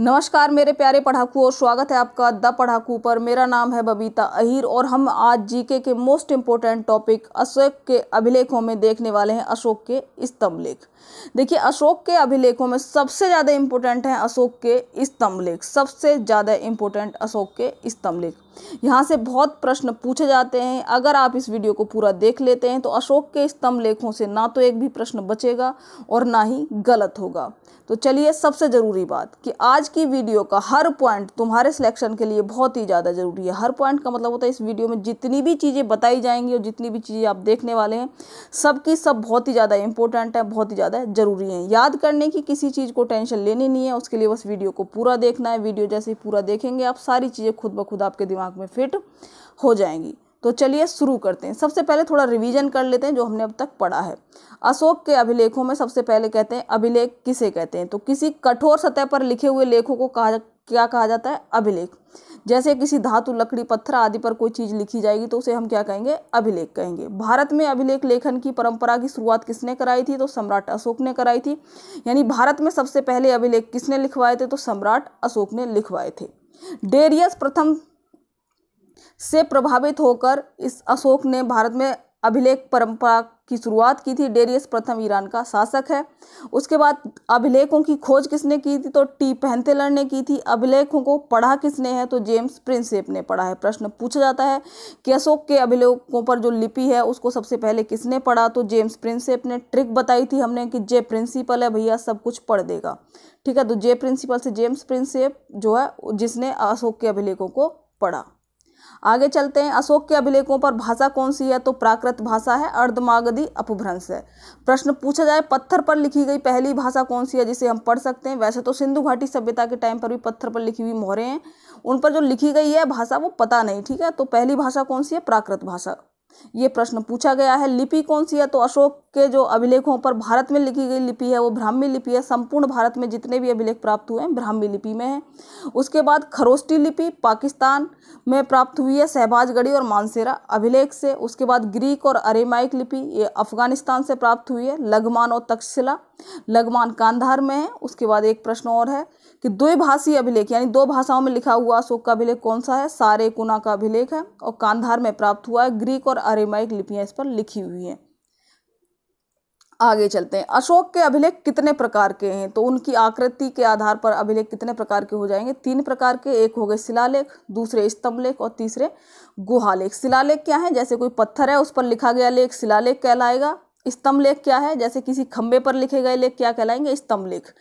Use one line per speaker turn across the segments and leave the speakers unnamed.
नमस्कार मेरे प्यारे पढ़ाकू और स्वागत है आपका द पढ़ाकू पर मेरा नाम है बबीता अहीर और हम आज जीके के मोस्ट इम्पोर्टेंट टॉपिक अशोक के अभिलेखों में देखने वाले हैं अशोक के स्तंभ लेख देखिए अशोक के अभिलेखों में सबसे ज़्यादा इम्पोर्टेंट हैं अशोक के स्तंभ लेख सबसे ज़्यादा इम्पोर्टेंट अशोक के स्तंभ लेख यहाँ से बहुत प्रश्न पूछे जाते हैं अगर आप इस वीडियो को पूरा देख लेते हैं तो अशोक के स्तंभ लेखों से ना तो एक भी प्रश्न बचेगा और ना ही गलत होगा तो चलिए सबसे ज़रूरी बात कि आज की वीडियो का हर पॉइंट तुम्हारे सिलेक्शन के लिए बहुत ही ज़्यादा ज़रूरी है हर पॉइंट का मतलब होता है इस वीडियो में जितनी भी चीज़ें बताई जाएंगी और जितनी भी चीज़ें आप देखने वाले हैं सबकी सब बहुत ही ज़्यादा इंपॉर्टेंट है बहुत ही ज़्यादा ज़रूरी है याद करने की किसी चीज़ को टेंशन लेनी नहीं है उसके लिए बस वीडियो को पूरा देखना है वीडियो जैसे ही पूरा देखेंगे आप सारी चीज़ें खुद ब खुद आपके दिमाग दिमाग में फिट हो जाएंगी तो चलिए शुरू करते हैं सबसे पहले थोड़ा रिवीजन कर लेते हैं जो हमने अब तक पढ़ा है अशोक के अभिलेखों में सबसे पहले कहते हैं अभिलेख किसे कहते हैं तो किसी कठोर सतह पर लिखे हुए लेखों को कहा क्या कहा जाता है अभिलेख जैसे किसी धातु लकड़ी पत्थर आदि पर कोई चीज़ लिखी जाएगी तो उसे हम क्या कहेंगे अभिलेख कहेंगे भारत में अभिलेख लेखन की परंपरा की शुरुआत किसने कराई थी तो सम्राट अशोक ने कराई थी यानी भारत में सबसे पहले अभिलेख किसने लिखवाए थे तो सम्राट अशोक ने लिखवाए थे डेरियस प्रथम से प्रभावित होकर इस अशोक ने भारत में अभिलेख परंपरा की शुरुआत की थी डेरियस प्रथम ईरान का शासक है उसके बाद अभिलेखों की खोज किसने की थी तो टी पहनते ने की थी अभिलेखों को पढ़ा किसने है तो जेम्स प्रिंसेप ने पढ़ा है प्रश्न पूछा जाता है कि अशोक के अभिलेखों पर जो लिपि है उसको सबसे पहले किसने पढ़ा तो जेम्स प्रिंसेप ने ट्रिक बताई थी हमने कि जे प्रिंसिपल है भैया सब कुछ पढ़ देगा ठीक है तो जे प्रिंसिपल से जेम्स प्रिंसेप जो है जिसने अशोक के अभिलेखों को पढ़ा आगे चलते हैं अशोक के अभिलेखों पर भाषा कौन सी है तो प्राकृत भाषा है अर्धमागधी अपभ्रंश है प्रश्न पूछा जाए पत्थर पर लिखी गई पहली भाषा कौन सी है जिसे हम पढ़ सकते हैं वैसे तो सिंधु घाटी सभ्यता के टाइम पर भी पत्थर पर लिखी हुई मोहरें हैं उन पर जो लिखी गई है भाषा वो पता नहीं ठीक है तो पहली भाषा कौन सी है प्राकृत भाषा ये प्रश्न पूछा गया है लिपि कौन सी है तो अशोक के जो अभिलेखों पर भारत में लिखी गई लिपि है वो ब्राह्मी लिपि है संपूर्ण भारत में जितने भी अभिलेख प्राप्त हुए हैं ब्राह्मी लिपि में है उसके बाद खरोष्टी लिपि पाकिस्तान में प्राप्त हुई है शहबाजगढ़ी और मानसेरा अभिलेख से उसके बाद ग्रीक और अरेमाइक लिपि ये अफगानिस्तान से प्राप्त हुई है लगमान और तक्षशिला लगमान कांधार में है उसके बाद एक प्रश्न और है कि द्विभाषी अभिलेख यानी दो भाषाओं में लिखा हुआ अशोक का अभिलेख कौन सा है सारे कुना का अभिलेख है और कांधार में प्राप्त हुआ है ग्रीक और अरेमाइक लिपियाँ इस पर लिखी हुई हैं आगे चलते हैं अशोक के अभिलेख कितने प्रकार के हैं तो उनकी आकृति के आधार पर अभिलेख कितने प्रकार के हो जाएंगे तीन प्रकार के एक हो गए शिलालेख दूसरे स्तंभ लेख और तीसरे गुहालेख शिलालेख क्या है जैसे कोई पत्थर है उस पर लिखा गया लेख शिलालेख कहलाएगा स्तंभ लेख क्या है जैसे किसी खंबे पर लिखे गए लेख क्या कहलाएंगे स्तंभ लेख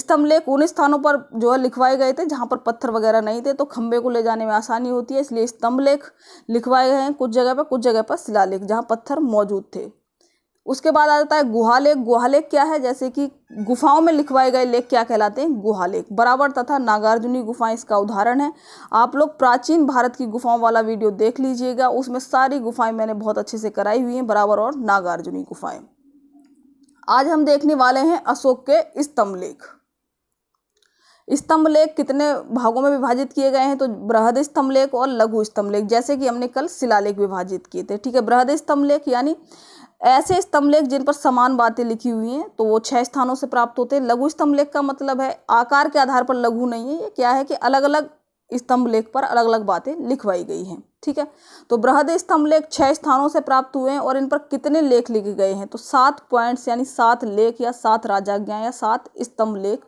स्तंभ लेख उन स्थानों पर जो है लिखवाए गए थे जहाँ पर पत्थर वगैरह नहीं थे तो खंबे को ले जाने में आसानी होती है इसलिए स्तंभ लेख लिखवाए गए हैं कुछ जगह पर कुछ जगह पर शिलालेख जहाँ पत्थर मौजूद थे उसके बाद आ जाता है गुहालेख गुहालेख क्या है जैसे कि गुफाओं में लिखवाए गए लेख क्या कहलाते हैं गुहालेख बराबर तथा नागार्जुनी गुफाएं इसका उदाहरण है आप लोग प्राचीन भारत की गुफाओं वाला वीडियो देख लीजिएगा उसमें सारी गुफाएं मैंने बहुत अच्छे से कराई हुई हैं बराबर और नागार्जुनी गुफाएं आज हम देखने वाले हैं अशोक के स्तंभ लेख स्तंभ लेख कितने भागों में विभाजित किए गए हैं तो बृहद स्तंभ लेख और लघु स्तंभ लेख जैसे कि हमने कल शिलालेख विभाजित किए थे ठीक है बृहद स्तंभ लेख यानी ऐसे स्तंभलेख जिन पर समान बातें लिखी हुई हैं तो वो छह स्थानों से प्राप्त होते हैं लघु स्तंभलेख का मतलब है आकार के आधार पर लघु नहीं है ये क्या है कि अलग अलग स्तंभ लेख पर अलग अलग बातें लिखवाई गई हैं ठीक है तो बृहद स्तंभ लेख छह स्थानों से प्राप्त हुए हैं और इन पर कितने लेख लिखे गए हैं तो सात पॉइंट्स यानी सात लेख या सात राजाज्ञा या सात स्तंभ लेख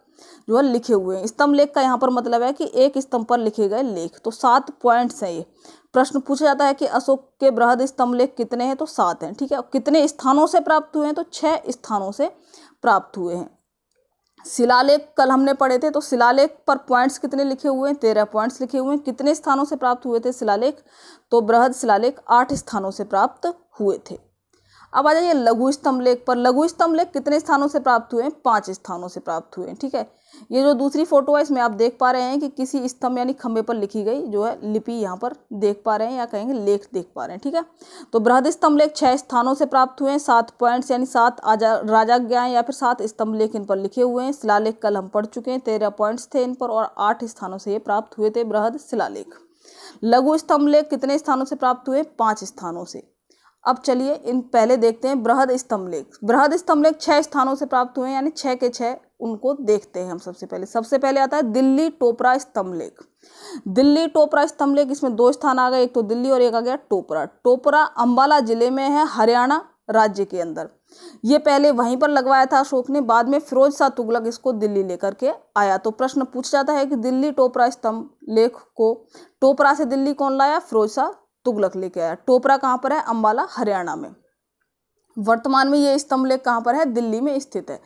जो है लिखे हुए हैं स्तंभ लेख का यहाँ पर मतलब है कि एक स्तंभ पर लिखे गए लेख तो सात पॉइंट्स हैं ये प्रश्न पूछा जाता है कि अशोक के बृहद स्तंभ लेख कितने हैं तो सात हैं ठीक है कितने स्थानों से प्राप्त हुए हैं तो छः स्थानों से प्राप्त हुए हैं शिलालेख कल हमने पढ़े थे तो शिलालेख पर पॉइंट्स कितने लिखे हुए हैं तेरह पॉइंट्स लिखे हुए हैं कितने स्थानों से प्राप्त हुए थे शिलालेख तो बृहद शिलालेख आठ स्थानों से प्राप्त हुए थे अब आ जाइए लघु स्तंभ लेख पर लघु स्तंभ लेख कितने स्थानों से प्राप्त हुए हैं पाँच स्थानों से प्राप्त हुए हैं ठीक है ये जो दूसरी फोटो है इसमें आप देख पा रहे हैं कि किसी स्तंभ यानी खंभे पर लिखी गई जो है लिपि यहाँ पर देख पा रहे हैं या कहेंगे लेख देख पा रहे हैं ठीक है तो बृहद स्तंभ लेख छः स्थानों से प्राप्त हुए हैं सात पॉइंट्स यानी सात राजा गया या फिर सात स्तंभ लेख इन पर लिखे हुए हैं शिलालेख कल हम पढ़ चुके हैं तेरह पॉइंट्स थे इन पर और आठ स्थानों से ये प्राप्त हुए थे बृहद शिलालेख लघु स्तंभ लेख कितने स्थानों से प्राप्त हुए पाँच स्थानों से अब चलिए इन पहले देखते हैं बृहद स्तंभ लेख बृहद स्तंभ लेख छः स्थानों से प्राप्त हुए हैं यानी छः के छः उनको देखते हैं हम सबसे पहले सबसे पहले आता है दिल्ली टोपरा स्तंभ लेख दिल्ली टोपरा स्तंभ लेख इसमें दो स्थान आ गए एक तो दिल्ली और एक आ गया टोपरा टोपरा अम्बाला जिले में है हरियाणा राज्य के अंदर ये पहले वहीं पर लगवाया था अशोक ने बाद में फिरोज शाह तुगलक इसको दिल्ली लेकर के आया तो प्रश्न पूछ जाता है कि दिल्ली टोपरा स्तंभ लेख को टोपरा से दिल्ली कौन लाया फिरोज शाह तुगलक लेके आया टोपरा कहाँ पर है अम्बाला हरियाणा में वर्तमान में ये स्तंभ लेख कहाँ पर है दिल्ली में स्थित है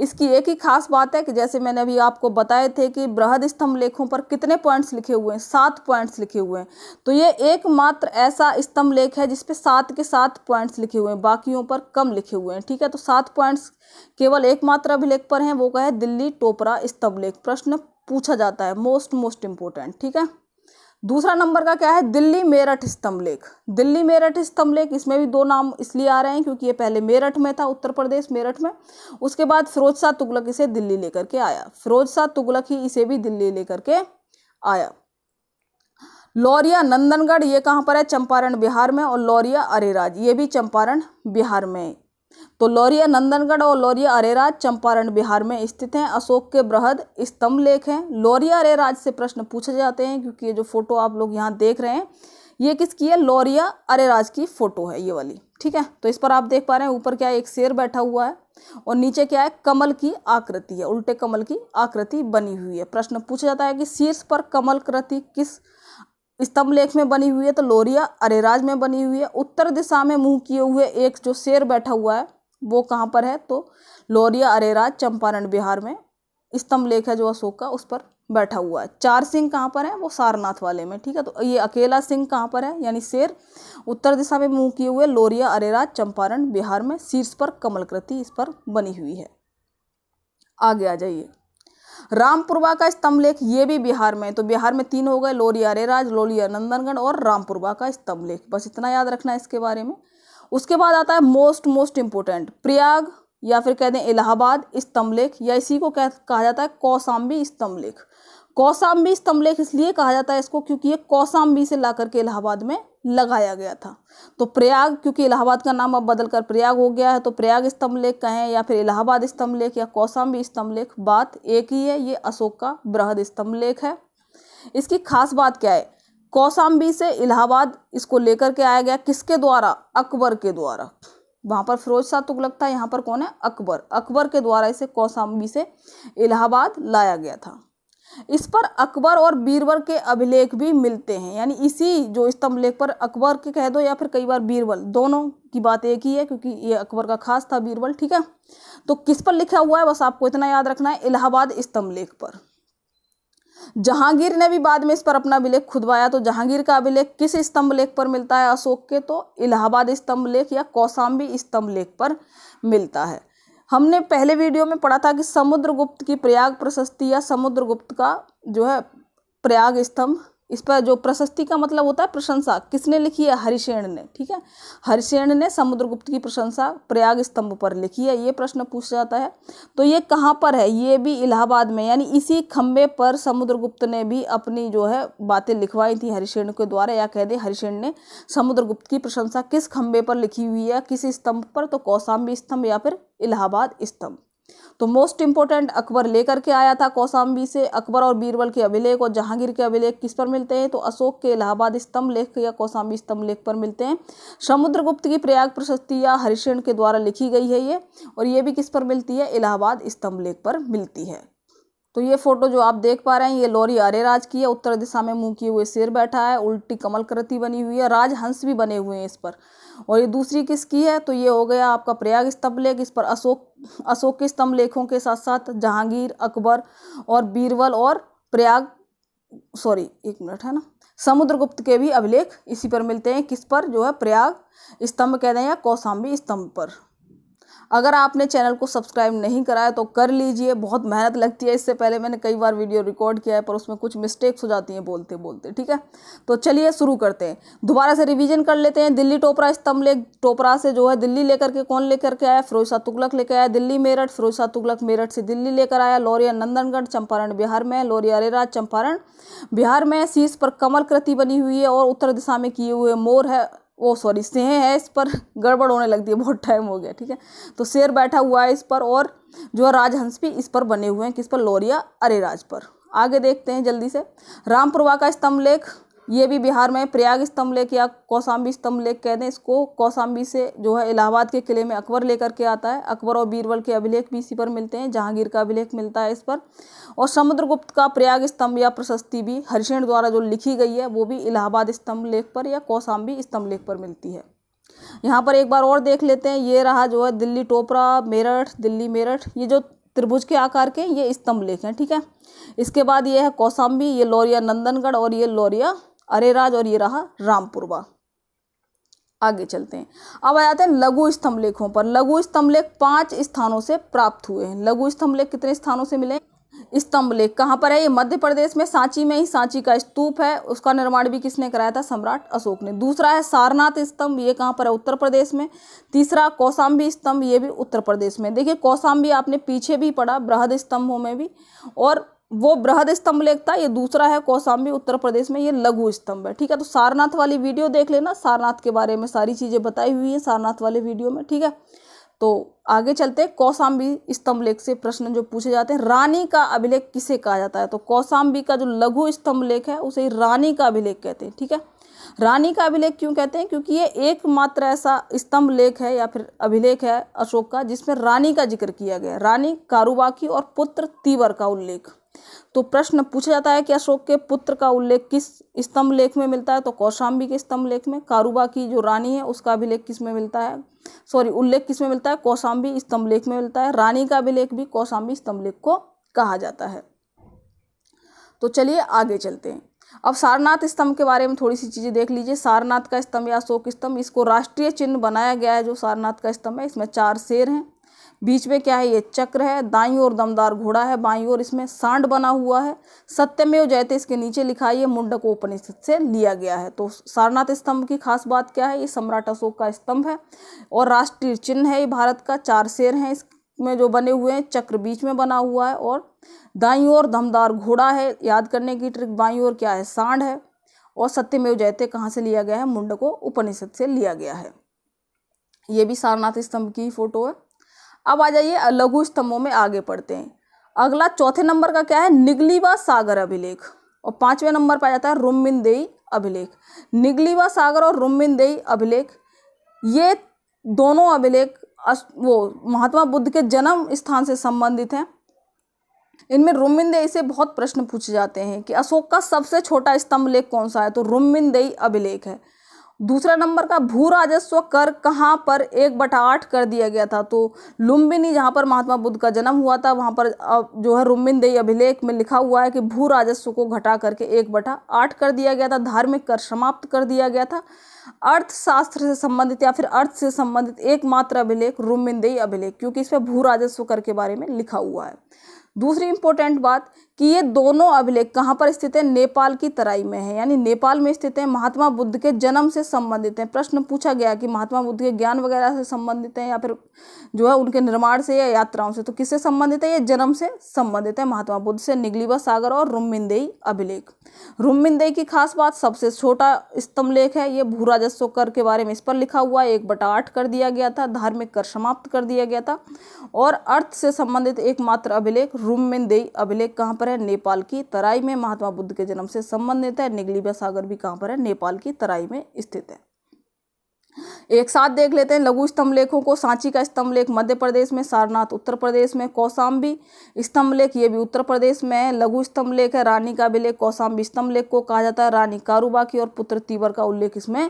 इसकी एक ही खास बात है कि जैसे मैंने अभी आपको बताए थे कि बृहद स्तंभ लेखों पर कितने पॉइंट्स लिखे हुए हैं सात पॉइंट्स लिखे हुए हैं तो ये एकमात्र ऐसा स्तंभ लेख है जिसपे सात के सात पॉइंट्स लिखे हुए हैं बाकियों पर कम लिखे हुए हैं ठीक है तो सात पॉइंट्स केवल एकमात्र अभिलेख पर हैं वो कहे दिल्ली टोपरा स्तंभ लेख प्रश्न पूछा जाता है मोस्ट मोस्ट इम्पोर्टेंट ठीक है दूसरा नंबर का क्या है दिल्ली मेरठ स्तंभलेख दिल्ली मेरठ स्तंभ लेख इसमें भी दो नाम इसलिए आ रहे हैं क्योंकि ये पहले मेरठ में था उत्तर प्रदेश मेरठ में उसके बाद फिरोज शाह तुगलक इसे दिल्ली लेकर के आया फिरोज शाह तुगलक ही इसे भी दिल्ली लेकर के आया लौरिया नंदनगढ़ ये कहाँ पर है चंपारण बिहार में और लौरिया अरेराज ये भी चंपारण बिहार में तो लौरिया नंदनगढ़ और लौरिया अरेराज चंपारण बिहार में स्थित हैं अशोक के बृहद स्तंभ लेख हैं लौरिया अरेराज से प्रश्न पूछे जाते हैं क्योंकि ये जो फोटो आप लोग यहाँ देख रहे हैं ये किसकी है लौरिया अरेराज की फ़ोटो है ये वाली ठीक है तो इस पर आप देख पा रहे हैं ऊपर क्या है एक शेर बैठा हुआ है और नीचे क्या है कमल की आकृति है उल्टे कमल की आकृति बनी हुई है प्रश्न पूछा जाता है कि शीर्ष पर कमल कृति किस स्तंभ लेख में बनी हुई है तो लोरिया अरेराज में बनी हुई है उत्तर दिशा में मुंह किए हुए एक जो शेर बैठा हुआ है वो कहाँ पर है तो लोरिया अरेराज चंपारण बिहार में स्तंभ लेख है जो अशोक का उस पर बैठा हुआ है चार सिंह कहाँ पर है वो सारनाथ वाले में ठीक है तो ये अकेला सिंह कहाँ पर है यानी शेर उत्तर दिशा में मुंह किए हुए लोरिया अरेराज चंपारण बिहार में शीर्ष पर कमलकृति इस पर बनी हुई है आगे आ जाइए रामपुरवा का स्तंभ लेख ये भी बिहार में तो बिहार में तीन हो गए लोरिया रेराज लोलिया नंदनगढ़ और रामपुरवा का स्तंभ लेख बस इतना याद रखना है इसके बारे में उसके बाद आता है मोस्ट मोस्ट इंपोर्टेंट प्रयाग या फिर कह दें इलाहाबाद स्तंभ लेख या इसी को कह कहा जाता है कौसाम्बी स्तंभ लेख कौसाम्बी स्तंभलेख इसलिए कहा जाता है इसको क्योंकि ये कौसाम्बी से ला के इलाहाबाद में लगाया गया था तो प्रयाग क्योंकि इलाहाबाद का नाम अब बदलकर प्रयाग हो गया है तो प्रयाग स्तंभलेख कहें या फिर इलाहाबाद स्तंभलेख या कौसाम्बी स्तंभलेख बात एक ही है ये अशोक का बृहद स्तंभलेख है इसकी खास बात क्या है कौसाम्बी से इलाहाबाद इसको लेकर के आया गया किसके द्वारा अकबर के द्वारा वहाँ पर फिरोज शाह तुगलक था यहाँ पर कौन है अकबर अकबर के द्वारा इसे कौसाम्बी से इलाहाबाद लाया गया था इस पर अकबर और बीरबल के अभिलेख भी मिलते हैं यानी इसी जो स्तंभ लेख पर अकबर के कह दो या फिर कई बार बीरबल दोनों की बात एक ही है क्योंकि ये अकबर का खास था बीरबल ठीक है तो किस पर लिखा हुआ है बस आपको इतना याद रखना है इलाहाबाद स्तंभ लेख पर जहांगीर ने भी बाद में इस पर अपना अभिलेख खुदवाया तो जहांगीर का अभिलेख किस स्तंभ लेख पर मिलता है अशोक के तो इलाहाबाद स्तंभ लेख या कौसाम्बी स्तंभ लेख पर मिलता है हमने पहले वीडियो में पढ़ा था कि समुद्रगुप्त की प्रयाग प्रशस्ति या समुद्रगुप्त का जो है प्रयाग स्तंभ इस पर जो प्रशस्ति का मतलब होता है प्रशंसा किसने लिखी है हरिशेण ने ठीक है हरिशेण ने समुद्रगुप्त की प्रशंसा प्रयाग स्तंभ पर लिखी है ये प्रश्न पूछा जाता है तो ये कहाँ पर है ये भी इलाहाबाद में यानी इसी खम्भे पर समुद्रगुप्त ने भी अपनी जो है बातें लिखवाई थी हरिशेण के द्वारा या कह दें हरिशेण ने समुद्रगुप्त की प्रशंसा किस खम्भे पर लिखी हुई है किस स्तंभ पर तो कौसाम्बी स्तंभ या फिर इलाहाबाद स्तंभ तो मोस्ट इंपॉर्टेंट अकबर लेकर के आया था कौसाम्बी से अकबर और बीरबल के अभिलेख और जहांगीर के अभिलेख किस पर मिलते हैं तो अशोक के इलाहाबाद स्तंभ लेख या कौसाम्बी स्तंभ लेख पर मिलते हैं समुद्रगुप्त की प्रयाग प्रशस्ति या हरिशण के द्वारा लिखी गई है ये और ये भी किस पर मिलती है इलाहाबाद स्तंभ लेख पर मिलती है तो ये फोटो जो आप देख पा रहे हैं ये लोरी अरे राज की है उत्तर दिशा में मुंह किए हुए शेर बैठा है उल्टी कमल कृति बनी हुई है राजहंस भी बने हुए हैं इस पर और ये दूसरी किसकी है तो ये हो गया आपका प्रयाग स्तंभ लेख इस पर अशोक अशोक के स्तंभ लेखों के साथ साथ जहांगीर अकबर और बीरबल और प्रयाग सॉरी एक मिनट है ना समुद्रगुप्त के भी अभिलेख इसी पर मिलते हैं किस पर जो है प्रयाग स्तंभ कह दें या कौशाम्बी स्तंभ पर अगर आपने चैनल को सब्सक्राइब नहीं कराया तो कर लीजिए बहुत मेहनत लगती है इससे पहले मैंने कई बार वीडियो रिकॉर्ड किया है पर उसमें कुछ मिस्टेक्स हो जाती हैं बोलते बोलते ठीक है तो चलिए शुरू करते हैं दोबारा से रिविजन कर लेते हैं दिल्ली टोपरा स्तंभ टोपरा से जो है दिल्ली लेकर के कौन लेकर के आया फिरोजा तुगलक लेकर आया दिल्ली मेरठ फिरोजा तुगलक मेरठ से दिल्ली लेकर आया लौरिया नंदनगढ़ चंपारण बिहार में लौरिया अरेरा चंपारण बिहार में शीश पर कमल कृति बनी हुई है और उत्तर दिशा में किए हुए मोर है वो सॉरी सेह है इस पर गड़बड़ होने लगती है बहुत टाइम हो गया ठीक है तो शेर बैठा हुआ है इस पर और जो राजहंस भी इस पर बने हुए हैं किस पर लोरिया अरेराज पर आगे देखते हैं जल्दी से रामप्रभा का स्तंभ लेख ये भी बिहार में प्रयाग स्तंभ लेक या कौसाम्बी स्तंभ लेक कह दें इसको कौसाम्बी से जो है इलाहाबाद के किले में अकबर लेकर के आता है अकबर और बीरबल के अभिलेख भी इसी पर मिलते हैं जहांगीर का अभिलेख मिलता है इस पर और समुद्रगुप्त का प्रयाग स्तंभ या प्रशस्ति भी हरिषण द्वारा जो लिखी गई है वो भी इलाहाबाद स्तंभ लेख पर या कौसाम्बी स्तंभ लेख पर मिलती है यहाँ पर एक बार और देख लेते हैं ये रहा जो है दिल्ली टोपरा मेरठ दिल्ली मेरठ ये जो त्रिभुज के आकार के ये स्तंभ लेख हैं ठीक है इसके बाद ये है कौसाम्बी ये लौरिया नंदनगढ़ और ये लौरिया अरेराज और ये रहा रामपुरवा आगे चलते हैं अब आ जाते हैं लघु स्तंभ लेखों पर लघु स्तंभ लेख पांच स्थानों से प्राप्त हुए हैं लघु स्तंभ लेख कितने स्थानों से मिले स्तंभ लेख कहाँ पर है ये मध्य प्रदेश में सांची में ही सांची का स्तूप है उसका निर्माण भी किसने कराया था सम्राट अशोक ने दूसरा है सारनाथ स्तंभ ये कहाँ पर है उत्तर प्रदेश में तीसरा कौसाम्बी स्तंभ ये भी उत्तर प्रदेश में देखिए कौसाम्बी आपने पीछे भी पढ़ा बृहद स्तंभों में भी और वो बृहद स्तंभ लेख था ये दूसरा है कौसाम्बी उत्तर प्रदेश में ये लघु स्तंभ है ठीक है तो सारनाथ वाली वीडियो देख लेना सारनाथ के बारे में सारी चीज़ें बताई हुई हैं सारनाथ वाले वीडियो में ठीक है तो आगे चलते हैं कौसाम्बी स्तंभ लेख से प्रश्न जो पूछे जाते हैं रानी का अभिलेख किसे कहा जाता है तो कौसाम्बी का जो लघु स्तंभ लेख है उसे रानी का अभिलेख कहते हैं ठीक है रानी का अभिलेख क्यों कहते हैं क्योंकि ये एकमात्र ऐसा स्तंभ लेख है या फिर अभिलेख है अशोक का जिसमें रानी का जिक्र किया गया रानी कारुबाकी और पुत्र तीवर का उल्लेख तो प्रश्न पूछा जाता है कि अशोक के पुत्र का उल्लेख किस स्तंभ लेख में मिलता है तो कौशाम्बी के स्तंभ लेख में कारूबा की जो रानी है उसका अभिलेख किस में मिलता है सॉरी उल्लेख किस में मिलता है कौशाम्बी स्तंभ लेख में मिलता है रानी का अभिलेख भी कौशाम्बी स्तंभ लेख को कहा जाता है तो चलिए आगे चलते हैं अब सारनाथ स्तंभ के बारे में थोड़ी सी चीज़ें देख लीजिए सारनाथ का स्तंभ या अशोक स्तंभ इसको राष्ट्रीय चिन्ह बनाया गया है जो सारनाथ का स्तंभ है इसमें चार शेर हैं बीच में क्या है ये चक्र है दाई और दमदार घोड़ा है बाई और इसमें सांड बना हुआ है सत्यमेव जयते इसके नीचे लिखा है ये मुंडक उपनिषद से लिया गया है तो सारनाथ स्तंभ की खास बात क्या है ये सम्राट अशोक का स्तंभ है और राष्ट्रीय चिन्ह है ये भारत का चार शेर है इसमें जो बने हुए हैं चक्र बीच में बना हुआ है और दाई और दमदार घोड़ा है याद करने की ट्रिक बाई और क्या है सांड है और सत्यमेव जयते कहाँ से लिया गया है मुंडको उपनिषद से लिया गया है ये भी सारनाथ स्तंभ की फ़ोटो है अब आ जाइए लघु स्तंभों में आगे पढ़ते हैं अगला चौथे नंबर का क्या है निगली व सागर अभिलेख और पांचवें नंबर पर आ जाता है रुमिनदेई अभिलेख निगली व सागर और रुमिनदेई अभिलेख ये दोनों अभिलेख वो महात्मा बुद्ध के जन्म स्थान से संबंधित हैं इनमें रुमिनदेई से बहुत प्रश्न पूछे जाते हैं कि अशोक का सबसे छोटा स्तंभ लेख कौन सा है तो रुमिनदेई अभिलेख है दूसरा नंबर का भू राजस्व कर कहाँ पर एक बटा आठ कर दिया गया था तो लुम्बिनी जहाँ पर महात्मा बुद्ध का जन्म हुआ था वहाँ पर जो है रुम्बिनदेई अभिलेख में लिखा हुआ है कि भू राजस्व को घटा करके एक बटा आठ कर दिया गया था धार्मिक कर समाप्त कर दिया गया था अर्थशास्त्र से संबंधित या फिर अर्थ से संबंधित एकमात्र अभिलेख रुम्बिनदेई अभिलेख क्योंकि इसमें भू राजस्व कर के बारे में लिखा हुआ है दूसरी इंपॉर्टेंट बात कि ये दोनों अभिलेख कहाँ पर स्थित है नेपाल की तराई में है यानी नेपाल में स्थित है महात्मा बुद्ध के जन्म से संबंधित हैं प्रश्न पूछा गया कि महात्मा बुद्ध के ज्ञान वगैरह से संबंधित हैं या फिर जो है उनके निर्माण से या यात्राओं से तो किससे संबंधित है ये जन्म से संबंधित है महात्मा बुद्ध से निगलिबा सागर और रुमिंदेई अभिलेख रुमिंदेई की खास बात सबसे छोटा स्तंभ लेख है ये भू राजस्व कर के बारे में इस पर लिखा हुआ है एक बटा आठ कर दिया गया था धार्मिक कर समाप्त कर दिया गया था और अर्थ से संबंधित एकमात्र अभिलेख रुमिंदेई अभिलेख कहाँ पर है नेपाल की तराई में महात्मा बुद्ध के जन्म से संबंधित है निगलिबा सागर भी कहाँ पर है नेपाल की तराई में स्थित है एक साथ देख लेते हैं लघु स्तंभ लेखों को सांची का स्तंभ लेख मध्य प्रदेश में सारनाथ उत्तर प्रदेश में कौसाम्बी स्तंभ लेख ये भी उत्तर प्रदेश में है लघु स्तंभ लेख है रानी का भी लेख कौसाम्बी स्तंभ लेख को कहा जाता है रानी कारूबा की और पुत्र तीवर का उल्लेख इसमें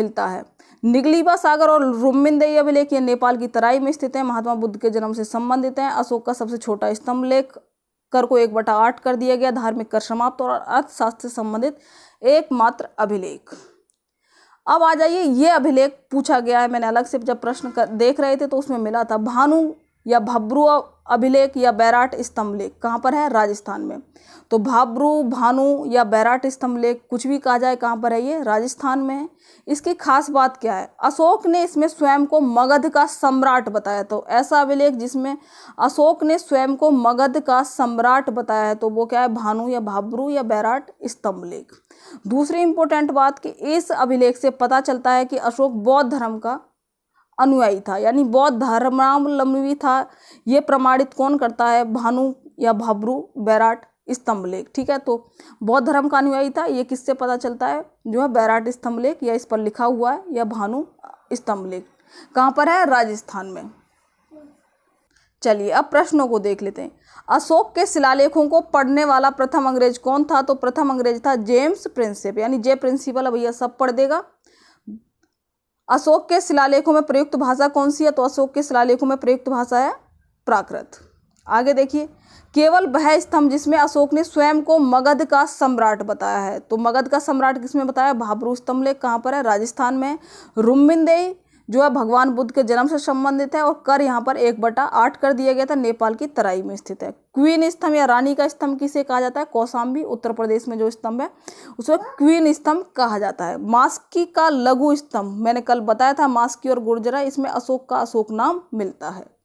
मिलता है निगलीबा सागर और रुमिंदे अभिलेख ये नेपाल की तराई में स्थित है महात्मा बुद्ध के जन्म से संबंधित है अशोक का सबसे छोटा स्तंभ लेख कर को एक बटा आठ कर दिया गया धार्मिक कर समाप्त और अर्थशास्त्र से संबंधित एकमात्र अभिलेख अब आ जाइए ये अभिलेख पूछा गया है मैंने अलग से जब प्रश्न कर देख रहे थे तो उसमें मिला था भानु या भब्रुआ अभिलेख या बैराट स्तंभ लेख कहाँ पर है राजस्थान में तो भाबरू भानु या बैराट स्तंभ लेख कुछ भी कहा जाए कहाँ पर है ये राजस्थान में है इसकी खास बात क्या है अशोक ने इसमें स्वयं को मगध का सम्राट बताया तो ऐसा अभिलेख जिसमें अशोक ने स्वयं को मगध का सम्राट बताया है तो वो क्या है भानु या भाबरू या बैराट स्तंभ लेख दूसरी इंपॉर्टेंट बात कि इस अभिलेख से पता चलता है कि अशोक बौद्ध धर्म का अनुयायी था यानी बौद्ध धर्मावलंबी था ये प्रमाणित कौन करता है भानु या भाबरू बैराट स्तंभ लेख ठीक है तो बौद्ध धर्म का अनुयायी था ये किससे पता चलता है जो है बैराट स्तंभ लेख या इस पर लिखा हुआ है या भानु स्तंभ लेख कहाँ पर है राजस्थान में चलिए अब प्रश्नों को देख लेते हैं अशोक के शिलालेखों को पढ़ने वाला प्रथम अंग्रेज कौन था तो प्रथम अंग्रेज था जेम्स प्रिंसिप यानी जे प्रिंसिपल भैया सब पढ़ देगा अशोक के शिलालेखों में प्रयुक्त भाषा कौन सी है तो अशोक के शिलालेखों में प्रयुक्त भाषा है प्राकृत आगे देखिए केवल वह स्तंभ जिसमें अशोक ने स्वयं को मगध का सम्राट बताया है तो मगध का सम्राट किसमें बताया भाबरू स्तंभ लेख कहाँ पर है राजस्थान में रुमिंदेई जो है भगवान बुद्ध के जन्म से संबंधित है और कर यहाँ पर एक बटा आठ कर दिया गया था नेपाल की तराई में स्थित है क्वीन स्तंभ या रानी का स्तंभ किसे कहा जाता है कौसाम्बी उत्तर प्रदेश में जो स्तंभ है उसमें क्वीन स्तंभ कहा जाता है मास्की का लघु स्तंभ मैंने कल बताया था मास्की और गुर्जरा इसमें अशोक का अशोक नाम मिलता है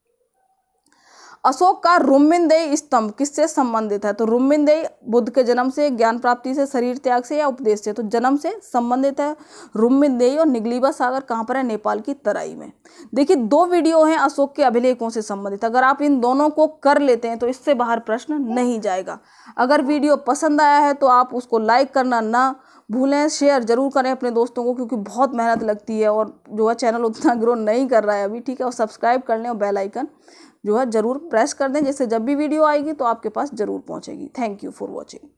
अशोक का रुम्बिनदेय स्तंभ किससे संबंधित है तो रुम्बिनदेय बुद्ध के जन्म से ज्ञान प्राप्ति से शरीर त्याग से या उपदेश से तो जन्म से संबंधित है रुम्बिनदेय और निगलीबा सागर कहाँ पर है नेपाल की तराई में देखिए दो वीडियो हैं अशोक के अभिलेखों से संबंधित अगर आप इन दोनों को कर लेते हैं तो इससे बाहर प्रश्न नहीं जाएगा अगर वीडियो पसंद आया है तो आप उसको लाइक करना ना भूलें शेयर जरूर करें अपने दोस्तों को क्योंकि बहुत मेहनत लगती है और जो है चैनल उतना ग्रो नहीं कर रहा है अभी ठीक है और सब्सक्राइब कर लें और बेल आइकन जो है ज़रूर प्रेस कर दें जिससे जब भी वीडियो आएगी तो आपके पास ज़रूर पहुँचेगी थैंक यू फॉर वॉचिंग